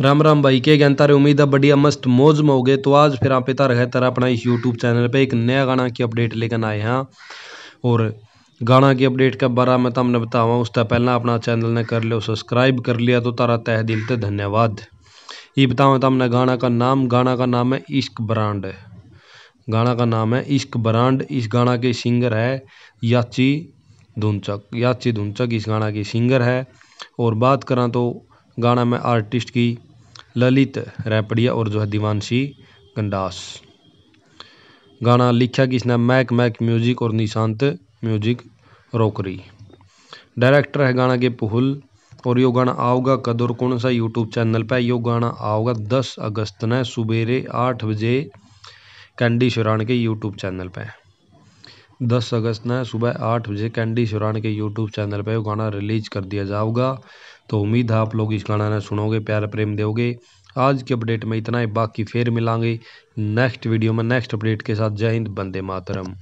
राम राम भाई के कहता रहे उम्मीद है बढ़िया मस्त मौज में हो गए तो आज फिर आप पिता रहे तरह अपना इस यूट्यूब चैनल पे एक नया गाना की अपडेट लेकर आए हैं और गाना की अपडेट के बारे में तुमने बतावा उससे पहले अपना चैनल ने कर लियो सब्सक्राइब कर लिया तो तारा तह दिल ते धन्यवाद ये बताओ तमने गाना का नाम गाना का नाम है इश्क ब्रांड गाना का नाम है इश्क ब्रांड इस गाना के सिंगर है याची धुनचक याची धुनचक इस गाना की सिंगर है और बात करा तो गाना में आर्टिस्ट की ललित रैपड़िया और जो है दीवानशी गंडास गाना लिखा किसने मैक मैक म्यूजिक और निशांत म्यूजिक रोकरी डायरेक्टर है गाना के पुहुल और यो गाना आओगा कदर कौन सा यूट्यूब चैनल पे यो गाना आओगा दस अगस्त ने सुबेरे आठ बजे कैंडी शुरान के यूट्यूब चैनल पे दस अगस्त ने सुबह आठ बजे कैंडी सुरान के यूट्यूब चैनल पे वो गाना रिलीज कर दिया जाओगा तो उम्मीद है आप लोग इस गाना ने सुनोगे प्यार प्रेम दोगे आज के अपडेट में इतना ही बाकी फिर मिलांगे नेक्स्ट वीडियो में नेक्स्ट अपडेट के साथ जय हिंद बंदे मातरम